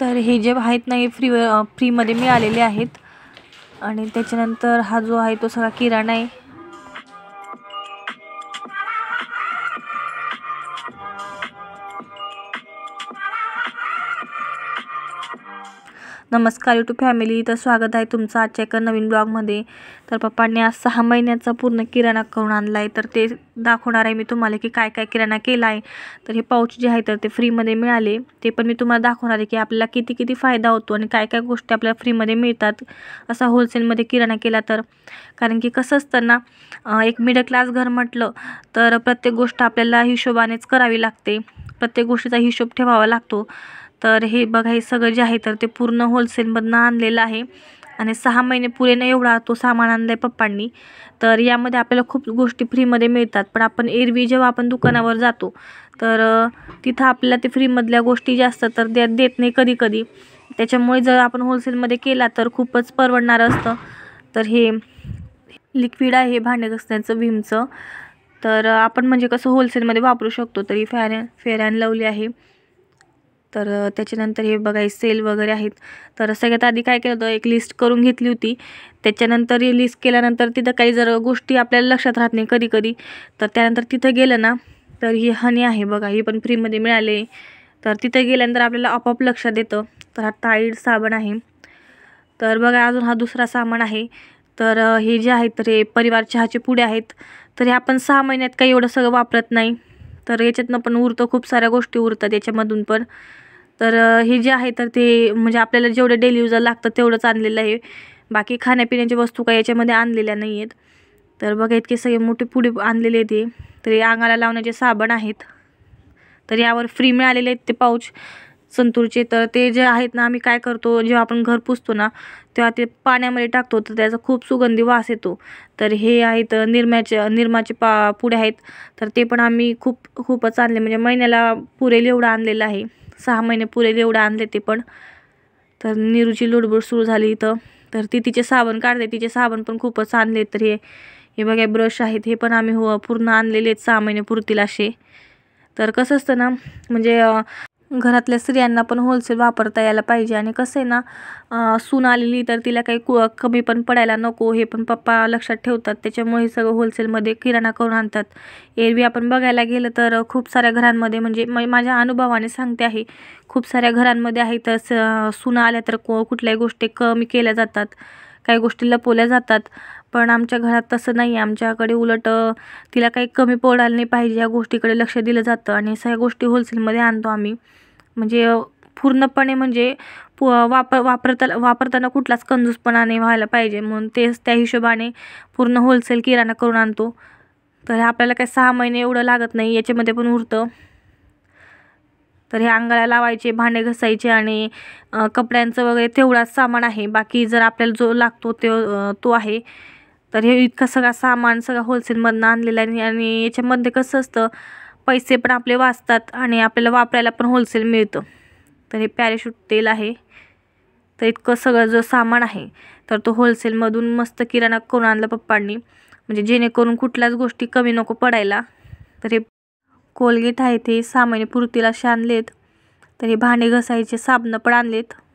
तर हे जे आहेत ना हे फ्री फ्रीमध्ये मिळालेले आहेत आणि त्याच्यानंतर हा जो आहे तो सगळा किराणा आहे नमस्कार यूट्यूब फॅमिली तर स्वागत आहे तुमचं आजच्या एका नवीन ब्लॉगमध्ये तर पप्पांनी आज सहा महिन्याचा पूर्ण किराणा करून आणला आहे तर ते दाखवणार आहे मी तुम्हाला की काय काय किराणा केला आहे तर हे पाऊच जे आहे तर ते फ्रीमध्ये मिळाले ते पण मी तुम्हाला दाखवणार आहे की आपल्याला किती किती फायदा होतो आणि काय काय गोष्टी आपल्याला फ्रीमध्ये मिळतात असा होलसेलमध्ये किराणा केला तर कारण की कसं असतं ना एक मिडल क्लास घर म्हटलं तर प्रत्येक गोष्ट आपल्याला हिशोबानेच करावी लागते प्रत्येक गोष्टीचा हिशोब ठेवावा लागतो तर हे बघा हे सगळं जे आहे तर ते पूर्ण होलसेलमधनं आणलेलं आहे आणि सहा महिने पुरे एवढा तो सामान आणला आहे पप्पांनी तर यामध्ये आपल्याला खूप गोष्टी फ्रीमध्ये मिळतात पण आपण एरवी जेव्हा आपण दुकानावर जातो तर तिथं आपल्याला ते फ्रीमधल्या गोष्टी जास्त तर द्या देत नाही कधी कधी त्याच्यामुळे जर आपण होलसेलमध्ये केला तर खूपच परवडणारं असतं तर हे लिक्विड आहे भांडे घसण्याचं भीमचं तर आपण म्हणजे कसं होलसेलमध्ये वापरू शकतो तरी फॅन फॅर अँड लवली आहे तर त्याच्यानंतर हे बघा सेल वगैरे आहेत तर सगळ्यात आधी काय केलं होतं एक लिस्ट करून घेतली होती त्याच्यानंतर ही लिस्ट केल्यानंतर तिथं काही जर गोष्टी आपल्याला लक्षात राहत नाही कधी कधी तर त्यानंतर तिथं गेलं ना तर ही हनी आहे बघा ही पण फ्रीमध्ये मिळाले तर तिथं गेल्यानंतर आपल्याला आपोआप लक्षात येतं तर हा ताईड साबण आहे तर बघा अजून हा दुसरा सामान आहे तर हे जे आहे तर हे परिवार चहाचे पुढे आहेत तर हे आपण सहा महिन्यात काही एवढं सगळं वापरत नाही तर याच्यातनं पण उरतं खूप साऱ्या गोष्टी उरतात याच्यामधून पण तर हे जे आहे तर ते म्हणजे आपल्याला जेवढे डेली युजर लागतं तेवढंच आणलेलं आहे बाकी खाण्यापिण्याच्या वस्तू काही याच्यामध्ये आणलेल्या नाही आहेत तर बघा इतके सगळे मोठे पुढे आणलेले ते तरी अंगाला लावण्याचे साबण आहेत तर यावर फ्री मिळालेले आहेत ते पाऊच संतूरचे तर ते जे आहेत ना आम्ही काय करतो जेव्हा आपण घर पुसतो ना तेव्हा ते पाण्यामध्ये टाकतो तर त्याचा खूप सुगंधी वास येतो तर हे आहेत निरम्याचे निरमाचे पा पुढे आहेत तर ते पण आम्ही खूप खूपच आणले म्हणजे महिन्याला पुरेल एवढं आणलेलं आहे सहा महिने पुरेल एवढं आणले ते पण तर निरूची लुडबुड सुरू झाली इथं तर ती तिचे साबण काढते तिचे साबण पण खूपच आणले तर हे हे बघा ब्रश आहेत हे पण आम्ही हो पूर्ण आणलेले आहेत सहा महिने पुरतील असे तर कसं असतं ना म्हणजे घरातल्या स्त्रियांना पण होलसेल वापरता यायला पाहिजे आणि कसं आहे ना सून आलेली तर तिला काही कु कमी पण पडायला नको हे पण पप्पा लक्षात ठेवतात त्याच्यामुळे सगळं होलसेलमध्ये किराणा करून आणतात एरवी आपण बघायला गेलं तर खूप साऱ्या घरांमध्ये म्हणजे म माझ्या अनुभवाने सांगते आहे खूप साऱ्या घरांमध्ये आहे तर स सुना आल्या तर कुठल्याही गोष्टी कमी केल्या जातात काही गोष्टी लपवल्या जातात पण आमच्या घरात तसं नाही आमच्याकडे उलट तिला काही कमी पडायला नाही पाहिजे या गोष्टीकडे लक्ष दिलं जातं आणि सगळ्या गोष्टी होलसेलमध्ये आणतो आम्ही म्हणजे पूर्णपणे म्हणजे पु वापर वापरता वापरताना कुठलाच कंजूसपणा नाही व्हायला पाहिजे म्हणून तेच त्या हिशोबाने पूर्ण होलसेल किराणा करून आणतो तर आपल्याला काही सहा महिने एवढं लागत नाही याच्यामध्ये पण उरतं तर हे अंगाला लावायचे भांडे घसायचे आणि कपड्यांचं वगैरे तेवढाच सामान आहे बाकी जर आपल्याला जो लागतो तो तो आहे तर हे इतका सगळा सामान सगळा होलसेलमधनं आणलेला आहे आणि याच्यामध्ये कसं असतं पैसे पण आपले वाचतात आणि आपल्याला वापरायला पण होलसेल मिळतं तर हे पॅरेशूट तेल आहे तर इतकं सगळं जो सामान आहे तर तो होलसेलमधून मस्त किराणा करून आणला पप्पांनी म्हणजे जेणेकरून कुठल्याच गोष्टी कमी नको पडायला तर हे कोलगेट आहे ते सामान्य पुरतीला असे आणलेत तर हे भांडे घसायचे साबणं पण आणलेत